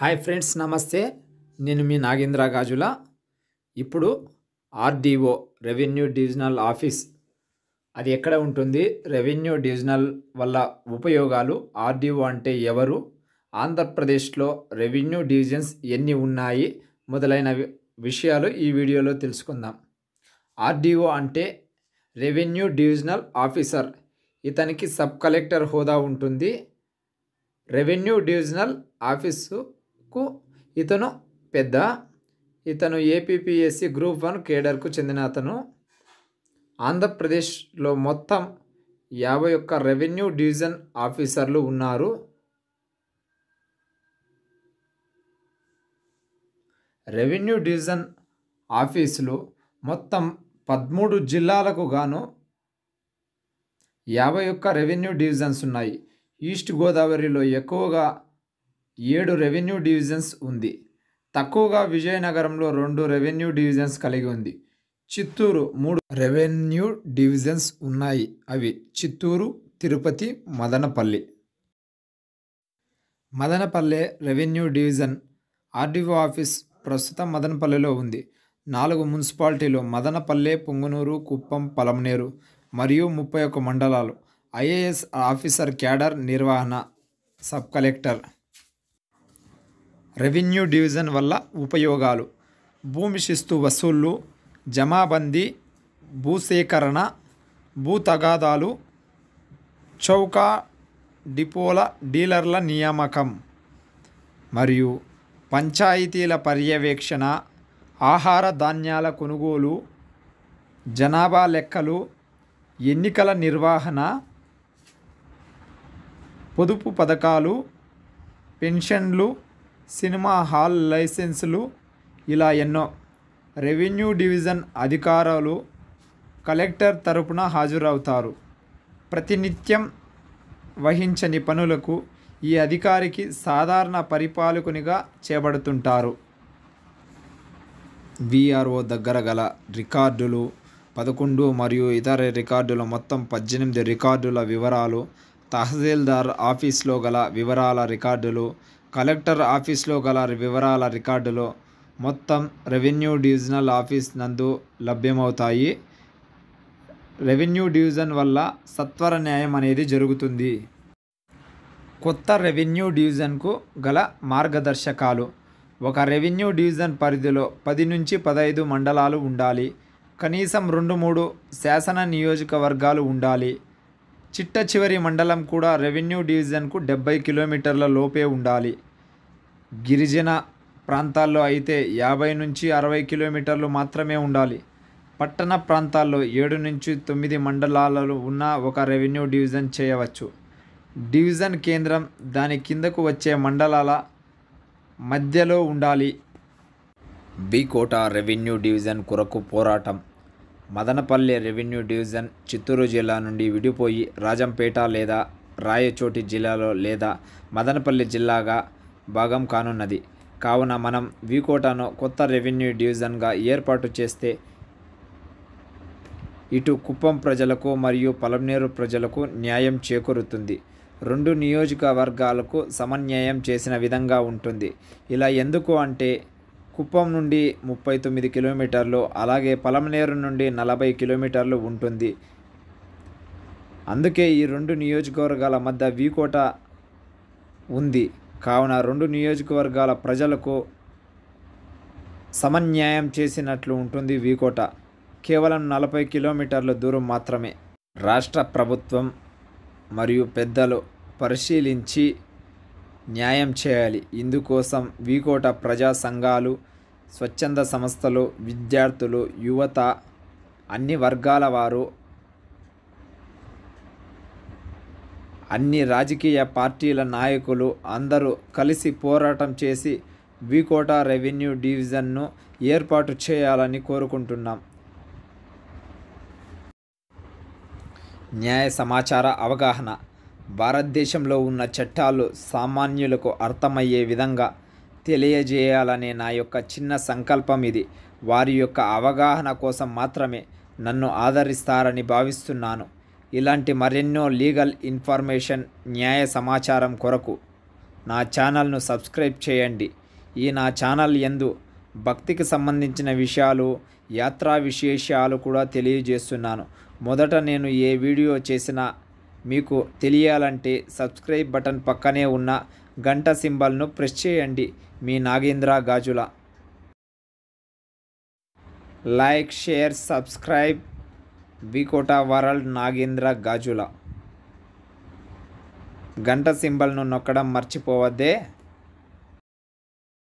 hi friends నమస్తే నేను మీ నాగేంద్ర గాజుల ఇప్పుడు ఆర్డీఓ రెవెన్యూ డివిజనల్ ఆఫీస్ అది ఎక్కడ ఉంటుంది రెవెన్యూ డివిజనల్ వల్ల ఉపయోగాలు ఆర్డీఓ అంటే ఎవరు ఆంధ్రప్రదేశ్లో రెవెన్యూ డివిజన్స్ ఎన్ని ఉన్నాయి మొదలైన విషయాలు ఈ వీడియోలో తెలుసుకుందాం ఆర్డీఓ అంటే రెవెన్యూ డివిజనల్ ఆఫీసర్ ఇతనికి సబ్ కలెక్టర్ హోదా ఉంటుంది రెవెన్యూ డివిజనల్ ఆఫీసు కు ఇతను పెద్ద ఇతను ఏపీపీఎస్సీ గ్రూప్ వన్ కేడర్కు చెందిన అతను ఆంధ్రప్రదేశ్లో మొత్తం యాభై ఒక్క రెవెన్యూ డివిజన్ ఆఫీసర్లు ఉన్నారు రెవెన్యూ డివిజన్ ఆఫీసులు మొత్తం పదమూడు జిల్లాలకు గాను యాభై ఒక్క రెవెన్యూ డివిజన్స్ ఉన్నాయి ఈస్ట్ గోదావరిలో ఎక్కువగా ఏడు రెవెన్యూ డివిజన్స్ ఉంది తక్కువగా విజయనగరంలో రెండు రెవెన్యూ డివిజన్స్ కలిగి ఉంది చిత్తూరు మూడు రెవెన్యూ డివిజన్స్ ఉన్నాయి అవి Chittoor Tirupati Madanapalli Madanapalle revenue division RDO office ప్రస్తుతం మదనపల్లెలో ఉంది నాలుగు మున్సిపాలిటీలు మదనపల్లె పొంగునూరు కుప్పం పలమనేరు మరియు ముప్పై ఒక్క మండలాలు ఐఏఎస్ ఆఫీసర్ క్యాడర్ నిర్వహణ సబ్ కలెక్టర్ రెవెన్యూ డివిజన్ వల్ల ఉపయోగాలు భూమి శిస్తు వసూళ్లు జమాబందీ భూసేకరణ భూ తగాదాలు చౌకా డిపోల డీలర్ల నియామకం మరియు పంచాయతీల పర్యవేక్షణ ఆహార ధాన్యాల కొనుగోలు జనాభా లెక్కలు ఎన్నికల నిర్వహణ పొదుపు పథకాలు పెన్షన్లు సినిమా హాల్ లైసెన్సులు ఇలా ఎన్నో రెవెన్యూ డివిజన్ అధికారులు కలెక్టర్ తరపున హాజరవుతారు ప్రతినిత్యం వహించని పనులకు ఈ అధికారికి సాధారణ పరిపాలకునిగా చేపడుతుంటారు విఆర్ఓ దగ్గర గల రికార్డులు పదకొండు మరియు ఇతర రికార్డుల మొత్తం పద్దెనిమిది రికార్డుల వివరాలు తహసీల్దార్ ఆఫీస్లో గల వివరాల రికార్డులు కలెక్టర్ ఆఫీస్లో గల వివరాల రికార్డులో మొత్తం రెవెన్యూ డివిజనల్ ఆఫీస్ నందు లభ్యమవుతాయి రెవెన్యూ డివిజన్ వల్ల సత్వర న్యాయం అనేది జరుగుతుంది కొత్త రెవెన్యూ డివిజన్కు గల మార్గదర్శకాలు ఒక రెవెన్యూ డివిజన్ పరిధిలో పది నుంచి పదహైదు మండలాలు ఉండాలి కనీసం రెండు మూడు శాసన నియోజకవర్గాలు ఉండాలి చిట్ట చివరి మండలం కూడా రెవెన్యూ డివిజన్కు డెబ్బై కిలోమీటర్ల లోపే ఉండాలి గిరిజన ప్రాంతాల్లో అయితే యాభై నుంచి అరవై కిలోమీటర్లు మాత్రమే ఉండాలి పట్టణ ప్రాంతాల్లో ఏడు నుంచి తొమ్మిది మండలాలలో ఉన్న ఒక రెవెన్యూ డివిజన్ చేయవచ్చు డివిజన్ కేంద్రం దాని కిందకు వచ్చే మండలాల మధ్యలో ఉండాలి బి రెవెన్యూ డివిజన్ కొరకు పోరాటం మదనపల్లె రెవెన్యూ డివిజన్ చిత్తూరు జిల్లా నుండి విడిపోయి రాజంపేట లేదా రాయచోటి జిల్లాలో లేదా మదనపల్లి జిల్లాగా భాగం కానున్నది కావున మనం వీకోటాను కొత్త రెవెన్యూ డివిజన్గా ఏర్పాటు చేస్తే ఇటు కుప్పం ప్రజలకు మరియు పలమనేరు ప్రజలకు న్యాయం చేకూరుతుంది రెండు నియోజకవర్గాలకు సమన్యాయం చేసిన విధంగా ఉంటుంది ఇలా ఎందుకు అంటే కుప్పం నుండి ముప్పై తొమ్మిది కిలోమీటర్లు అలాగే పలమనేరు నుండి నలభై కిలోమీటర్లు ఉంటుంది అందుకే ఈ రెండు నియోజకవర్గాల మధ్య వీకోట ఉంది కావున రెండు నియోజకవర్గాల ప్రజలకు సమన్యాయం చేసినట్లు ఉంటుంది వీకోట కేవలం నలభై కిలోమీటర్ల దూరం మాత్రమే రాష్ట్ర ప్రభుత్వం మరియు పెద్దలు పరిశీలించి న్యాయం చేయాలి ఇందుకోసం వీకోట ప్రజా సంఘాలు స్వచ్ఛంద సంస్థలు విద్యార్థులు యువత అన్ని వర్గాల వారు అన్ని రాజకీయ పార్టీల నాయకులు అందరూ కలిసి పోరాటం చేసి వికోటా రెవెన్యూ డివిజన్ను ఏర్పాటు చేయాలని కోరుకుంటున్నాం న్యాయ సమాచార అవగాహన భారతదేశంలో ఉన్న చట్టాలు సామాన్యులకు అర్థమయ్యే విధంగా తెలియజేయాలనే నా యొక్క చిన్న సంకల్పం ఇది వారి యొక్క అవగాహన కోసం మాత్రమే నన్ను ఆదరిస్తారని భావిస్తున్నాను ఇలాంటి మరెన్నో లీగల్ ఇన్ఫర్మేషన్ న్యాయ సమాచారం కొరకు నా ఛానల్ను సబ్స్క్రైబ్ చేయండి ఈ నా ఛానల్ ఎందు భక్తికి సంబంధించిన విషయాలు యాత్రా విశేషాలు కూడా తెలియజేస్తున్నాను మొదట నేను ఏ వీడియో చేసినా మీకు తెలియాలంటే సబ్స్క్రైబ్ బటన్ పక్కనే ఉన్న గంట సింబల్ను ప్రెస్ చేయండి మీ Nagendra Gajula like share subscribe ಬೀಕೋಟಾ ವರಲ್ಡ್ ನಾಗೇಂದ್ರ ಗಾಜುಲ ಗಂಟ ಸಿಂಬಲ್ ನೊಕ್ಕ ಮರ್ಚಿಪೇ